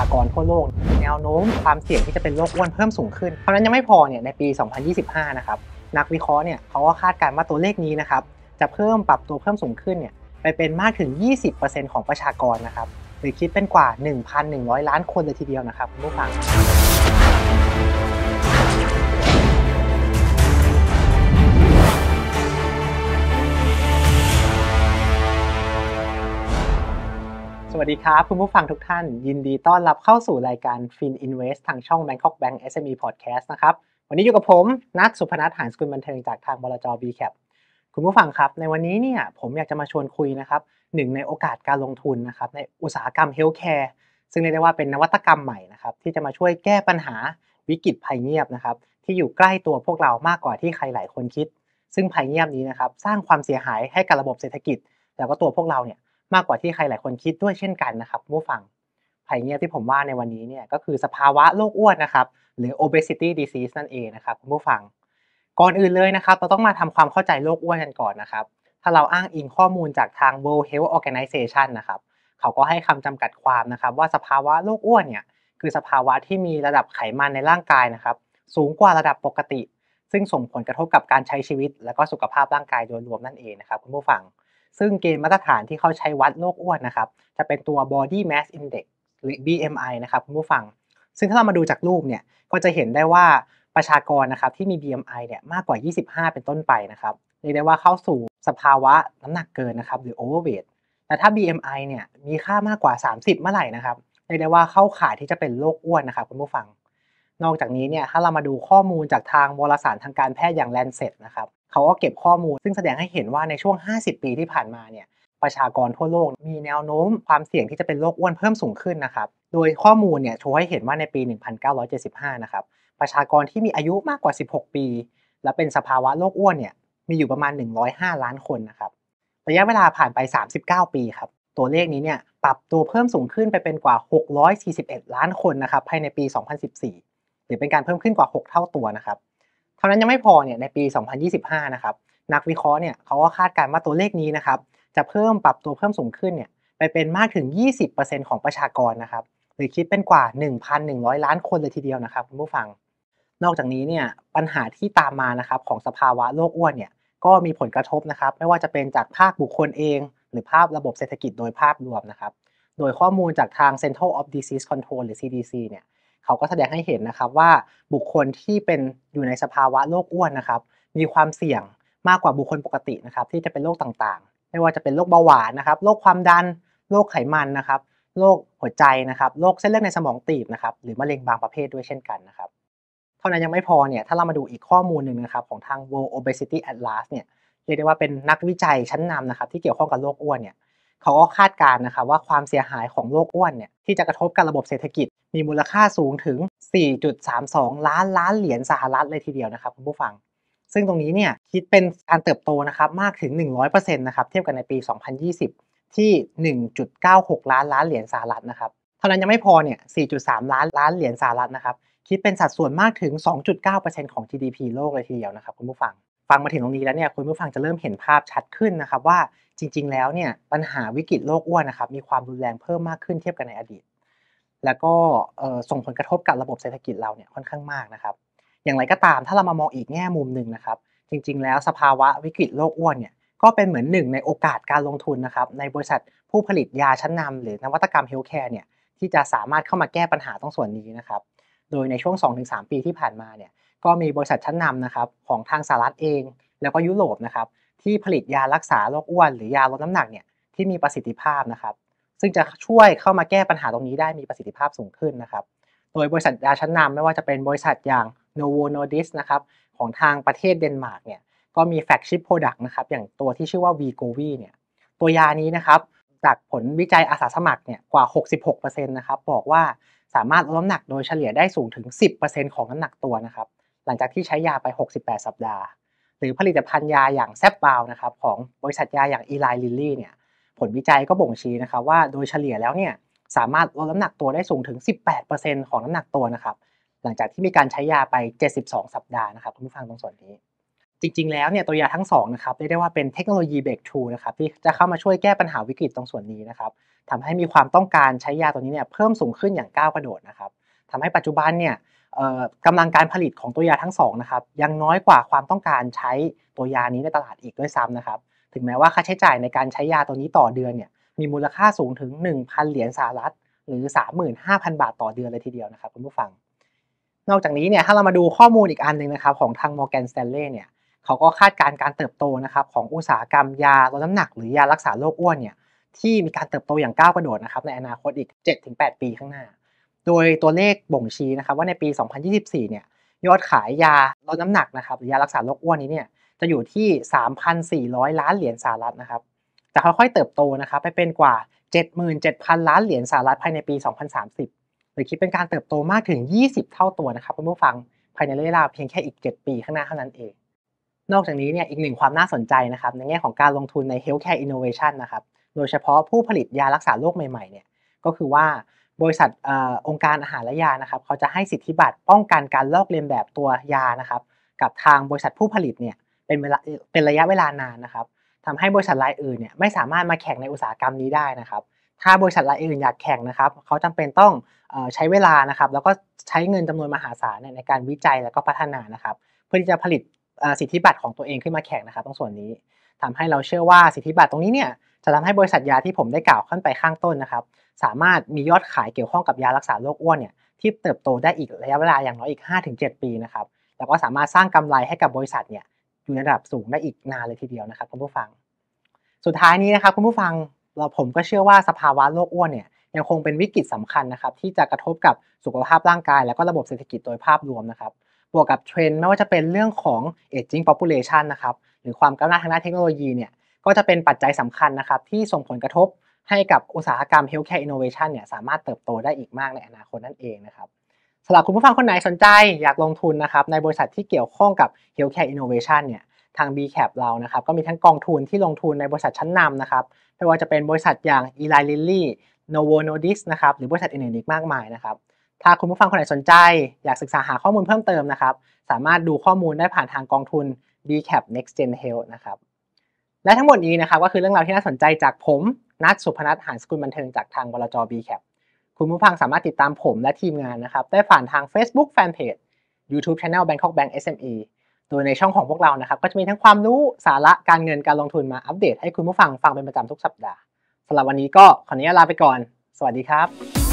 ากรทั่วโลก แนวโน้มความเสี่ยงที่จะเป็นโรคอ้วนเพิ่มสูงขึ้น เพราะนั้นยังไม่พอเนี่ยในปี 2025 นะครับนักวิเคราะห์เนี่ยเขาก็คาดการณ์ว่าตัวเลขนี้นะครับจะเพิ่มปรับตัวเพิ่มสูงขึ้นเนี่ยไปเป็นมากถึง 20%ของประชากรนะครับหรือคิดเป็นกว่า 1,100 ล้านคนเลยทีเดียวนะครับคุณผู้ฟังวัสดีครับ คุณผู้ฟังทุกท่าน ยินดีต้อนรับเข้าสู่รายการ Fin Invest ทางช่อง Bangkok Bank SME Podcast นะครับวันนี้อยู่กับผมนัทสุพนัทหานสกุลบันเทิงจากทางบลจ BCAP คุณผู้ฟังครับในวันนี้เนี่ยผมอยากจะมาชวนคุยนะครับหนึ่งในโอกาสการลงทุนนะครับในอุตสาหกรรมเฮลท์แคร์ซึ่งเรียกได้ว่าเป็นนวัตกรรมใหม่นะครับที่จะมาช่วยแก้ปัญหาวิกฤตภัยเงียบนะครับที่อยู่ใกล้ตัวพวกเรามากกว่าที่ใครหลายคนคิด ซึ่งภัยเงียบนี้นะครับสร้างความเสียหายให้กับระบบเศรษฐกิจแล้วก็ตัวพวกเราเนี่ยมากกว่าที่ใครหลายคนคิดด้วยเช่นกันนะครับผู้ฟัง ภัยเงียบที่ผมว่าในวันนี้เนี่ยก็คือสภาวะโรคอ้วนนะครับหรือ obesity disease นั่นเองนะครับ คุณผู้ฟัง ก่อนอื่นเลยนะครับเราต้องมาทำความเข้าใจโรคอ้วนกันก่อนนะครับ ถ้าเราอ้างอิงข้อมูลจากทาง World Health Organization นะครับเขาก็ให้คำจำกัดความนะครับ ว่าสภาวะโรคอ้วนเนี่ยคือสภาวะที่มีระดับไขมันในร่างกายนะครับ สูงกว่าระดับปกติ ซึ่งส่งผลกระทบกับการใช้ชีวิตและก็สุขภาพร่างกายโดยรวมนั่นเองนะครับคุณผู้ฟังซึ่งเกณฑ์มาตรฐานที่เขาใช้วัดโรคอ้วนนะครับจะเป็นตัว body mass index หรือ BMI นะครับ คุณผู้ฟัง ซึ่งถ้าเรามาดูจากรูปเนี่ยก็จะเห็นได้ว่าประชากรนะครับที่มี BMI เนี่ยมากกว่า 25 เป็นต้นไปนะครับเรียกได้ว่าเข้าสู่สภาวะน้ำหนักเกินนะครับหรือ overweight แต่ถ้า BMI เนี่ยมีค่ามากกว่า 30 เมื่อไหร่นะครับเรียกได้ว่าเข้าข่ายที่จะเป็นโรคอ้วนนะครับคุณผู้ฟัง นอกจากนี้เนี่ยถ้าเรามาดูข้อมูลจากทางวารสารทางการแพทย์อย่าง l a n เซ t นะครับเขาก็เก็บข้อมูลซึ่งแสดงให้เห็นว่าในช่วง 50 ปีที่ผ่านมาเนี่ย ประชากรทั่วโลก มีแนวโน้มความเสี่ยงที่จะเป็นโรคอ้วนเพิ่มสูงขึ้นนะครับโดยข้อมูลเนี่ยโชว์ให้เห็นว่าในปี 1975 นะครับประชากรที่มีอายุมากกว่า 16 ปี และเป็นสภาวะโรคอ้วนเนี่ยมีอยู่ประมาณ 105 ล้านคนนะครับระยะเวลาผ่านไป 39 ปีครับตัวเลขนี้เนี่ยปรับตัวเพิ่มสูงขึ้นไปเป็นกว่า 641 ล้านคนนะครับภายในปี 2014หรือเป็นการเพิ่มขึ้นกว่า 6 เท่าตัวนะครับท่านั้นยังไม่พอเนี่ยในปี 2025 นะครับนักวิเคราะห์เนี่ยเขาก็คาดการณ์ว่าตัวเลขนี้นะครับจะเพิ่มปรับตัวเพิ่มสูงขึ้นเนี่ยไปเป็นมากถึง 20%ของประชากรนะครับหรือคิดเป็นกว่า 1,100 ล้านคนเลยทีเดียวนะครับคุณผู้ฟัง นอกจากนี้เนี่ยปัญหาที่ตามมานะครับของสภาวะโลกอ้วนเนี่ยก็มีผลกระทบนะครับไม่ว่าจะเป็นจากภาคบุคคลเอง หรือภาพระบบเศรษฐกิจโดยภาพรวมนะครับโดยข้อมูลจากทาง Central of Disease Control หรือ CDC เนี่ยเขาก็แสดงให้เห็นนะครับว่าบุคคลที่เป็นอยู่ในสภาวะโรคอ้วนนะครับ มีความเสี่ยงมากกว่าบุคคลปกตินะครับที่จะเป็นโรคต่างๆ ไม่ว่าจะเป็นโรคเบาหวานนะครับโรคความดันโรคไขมันนะครับโรคหัวใจนะครับโรคเส้นเลือดในสมองตีบนะครับหรือมะเร็งบางประเภทด้วยเช่นกันนะครับเท่านั้นยังไม่พอเนี่ยถ้าเรามาดูอีกข้อมูลหนึ่งนะครับของทาง World Obesity Atlas เนี่ยเรียกได้ว่าเป็นนักวิจัยชั้นนำนะครับ ที่เกี่ยวข้องกับโรคอ้วนเนี่ยเขาก็คาดการณ์นะครับว่าความเสียหายของโรคอ้วนเนี่ยที่จะกระทบกับระบบเศรษฐกิจมีมูลค่าสูงถึง 4.32 ล้าน ล้านเหรียญสหรัฐเลยทีเดียวนะครับคุณผู้ฟัง ซึ่งตรงนี้เนี่ยคิดเป็นการเติบโตนะครับมากถึง 100%นะครับเทียบกันในปี 2020 ที่ 1.96 ล้าน ล้านเหรียญสหรัฐนะครับ เท่านั้นยังไม่พอเนี่ย 4.3 ล้าน ล้าน เหรียญสหรัฐนะครับคิดเป็นสัดส่วนมากถึง 2.9%ของ GDP โลกเลยทีเดียวนะครับคุณผู้ฟัง ฟังมาถึงตรงนี้แล้วเนี่ยคุณผู้ฟังจะเริ่มเห็นภาพชัดขึ้นนะครับว่าจริงๆ แล้วเนี่ยปัญหาวิกฤตโลกอ้วนนะครับมีความรุนแรงเพิ่มมากขึ้นเทียบกันในอดีตแล้วก็ส่งผลกระทบกับระบบเศรษฐกิจเราเนี่ยค่อนข้างมากนะครับ อย่างไรก็ตามถ้าเรามามองอีกแง่มุมหนึ่งนะครับ จริงๆ แล้วสภาวะวิกฤตโรคอ้วนเนี่ยก็เป็นเหมือนหนึ่งในโอกาสการลงทุนนะครับ ในบริษัทผู้ผลิตยาชั้นนำหรือนวัตกรรมเฮลท์แคร์เนี่ยที่จะสามารถเข้ามาแก้ปัญหาตรงส่วนนี้นะครับ โดยในช่วง 2-3 ปีที่ผ่านมาเนี่ยก็มีบริษัทชั้นนำนะครับของทางสหรัฐเอง แล้วก็ยุโรปนะครับที่ผลิตยารักษาโรคอ้วนหรือยาลดน้ำหนักเนี่ยที่มีประสิทธิภาพนะครับซึ่งจะช่วยเข้ามาแก้ปัญหาตรงนี้ได้มีประสิทธิภาพสูงขึ้นนะครับ โดยบริษัทยาชั้นนำไม่ว่าจะเป็นบริษัทอย่าง Novo n o r d i s นะครับของทางประเทศเดนมาร์กเนี่ยก็มีแฟกชิปโปรดักต์นะครับอย่างตัวที่ชื่อว่า v g o v i เนี่ยตัวยานี้นะครับจากผลวิจัยอาสาสมัครเนี่ยกว่า 66%นะครับบอกว่าสามารถลดน้ำหนักโดยเฉลี่ยได้สูงถึง 10%ของน้ำหนักตัวนะครับหลังจากที่ใช้ยาไป 68 สัปดาห์ หรือผลิตภัณฑ์ยาอย่างแซบบาวนะครับของบริษัทยาอย่างอีไลลิลลี่เนี่ยผลวิจัยก็บ่งชี้นะครับว่าโดยเฉลี่ยแล้วเนี่ยสามารถลดน้ำหนักตัวได้สูงถึง 18%ของน้ำหนักตัวนะครับหลังจากที่มีการใช้ยาไป 72 สัปดาห์นะครับคุณผู้ฟังตรงส่วนนี้ จริงๆ แล้วเนี่ยตัวยาทั้งสองนะครับเรียกได้ว่าเป็นเทคโนโลยีเบรกทรูนะครับที่จะเข้ามาช่วยแก้ปัญหาวิกฤตตรงส่วนนี้นะครับทำให้มีความต้องการใช้ยาตัวนี้เนี่ยเพิ่มสูงขึ้นอย่างก้าวกระโดดนะครับทำให้ปัจจุบันเนี่ยกำลังการผลิตของตัวยาทั้งสองนะครับยังน้อยกว่าความต้องการใช้ตัวยานี้ในตลาดอีกด้วยซ้ำนะครับถึงแม้ว่าค่าใช้จ่ายในการใช้ยาตัวนี้ต่อเดือนเนี่ยมีมูลค่าสูงถึง 1,000 เหรียญสหรัฐหรือ 35,000 บาทต่อเดือนเลยทีเดียวนะครับคุณผู้ฟัง นอกจากนี้เนี่ยถ้าเรามาดูข้อมูลอีกอันหนึ่งนะครับของทาง Morgan Stanley เนี่ยเขาก็คาดการณ์การเติบโตนะครับของอุตสาหกรรมยาลดน้ำหนักหรือยารักษาโรคอ้วนเนี่ยที่มีการเติบโตอย่างก้าวกระโดดนะครับในอนาคตอีก 7-8 ปีข้างหน้า โดยตัวเลขบ่งชี้นะครับว่าในปี 2024 เนี่ยยอดขายยาลดน้ำหนักนะครับหรือยารักษาโรคอ้วนนี้เนี่ยจะอยู่ที่ 3,400 ล้านเหรียญสหรัฐนะครับจะค่อยๆเติบโตนะครับไปเป็นกว่า 77,000 ล้านเหรียญสหรัฐ ภายในปี 2030หรือคิดเป็นการเติบโตมากถึง 20 เท่าตัวนะครับคุณผู้ฟัง ภายในระยะเวลาเพียงแค่อีก 7 ปีข้างหน้าเท่านั้นเอง นอกจากนี้เนี่ยอีกหนึ่งความน่าสนใจนะครับในแง่ของการลงทุนใน healthcare innovation นะครับ โดยเฉพาะผู้ผลิตยารักษาโรคใหม่ๆเนี่ย ก็คือว่าบริษัทอองค์การอาหารและยานะครับ เขาจะให้สิทธิบัตรป้องกันการลอกเลียนแบบตัวยานะครับ กับทางบริษัทผู้ผลิตเนี่ยเป็นเวลาเป็นระยะเวลานานนะครับทำให้บริษัทรายอื่นเนี่ยไม่สามารถมาแข่งในอุตสาหกรรมนี้ได้นะครับ ถ้าบริษัทรายอื่นอยากแข่งนะครับ เขาจำเป็นต้องใช้เวลานะครับ แล้วก็ใช้เงินจำนวนมหาศาลในการวิจัยแล้วก็พัฒนานะครับ เพื่อที่จะผลิตสิทธิบัตรของตัวเองขึ้นมาแข่งนะครับตรงส่วนนี้ทำให้เราเชื่อว่าสิทธิบัตรตรงนี้เนี่ย จะทำให้บริษัทยาที่ผมได้กล่าวขึ้นไปข้างต้นนะครับ สามารถมียอดขายเกี่ยวข้องกับยารักษาโรคอ้วนเนี่ยที่เติบโตได้อีกระยะเวลาอย่างน้อยอีก 5-7 ปีนะครับ แล้วก็สามารถสร้างกำไรให้กับบริษัทเนี่ยอยู่ในระดับสูงได้อีกนานเลยทีเดียวนะครับ คุณผู้ฟัง สุดท้ายนี้นะครับคุณผู้ฟังเราผมก็เชื่อว่าสภาวะโรคอ้วนเนี่ยยังคงเป็นวิกฤตสำคัญนะครับ ที่จะกระทบกับสุขภาพร่างกาย และก็ระบบเศรษฐกิจโดยภาพรวมนะครับ บวกกับเทรนด์ ไม่ว่าจะเป็นเรื่องของ aging population นะครับหรือความก้าวหน้าทางด้านเทคโนโลยีเนี่ยก็จะเป็นปัจจัยสำคัญนะครับ ที่ส่งผลกระทบให้กับอุตสาหกรรม healthcare innovation เนี่ยสามารถเติบโตได้อีกมากในอนาคตนั่นเองนะครับสำหรับคุณผู้ฟังคนไหนสนใจอยากลงทุนนะครับในบริษัทที่เกี่ยวข้องกับ Healthcare Innovation เนี่ยทาง BCAP เรานะครับก็มีทั้งกองทุนที่ลงทุนในบริษัทชั้นนำนะครับไม่ว่าจะเป็นบริษัทอย่าง Eli Lilly Novo Nordisk นะครับหรือบริษัทอื่นๆอีกมากมายนะครับถ้าคุณผู้ฟังคนไหนสนใจ อยากศึกษาหาข้อมูลเพิ่มเติมนะครับสามารถดูข้อมูลได้ผ่านทางกองทุน BCAP Next Gen Health นะครับและทั้งหมดนี้นะครับก็คือเรื่องราวที่น่าสนใจจากผมนัทสุพนัทหานสกุลบันเทิงจากทางบลจ BCAP คุณผู้ฟังสามารถติดตามผมและทีมงานนะครับได้ผ่านทาง Facebook Fanpage YouTube Channel Bangkok Bank SME โดยในช่องของพวกเรานะครับก็จะมีทั้งความรู้สาระการเงินการลงทุนมาอัปเดตให้คุณผู้ฟังฟังเป็นประจำทุกสัปดาห์สำหรับวันนี้ก็ขออนุญาตลาไปก่อนสวัสดีครับ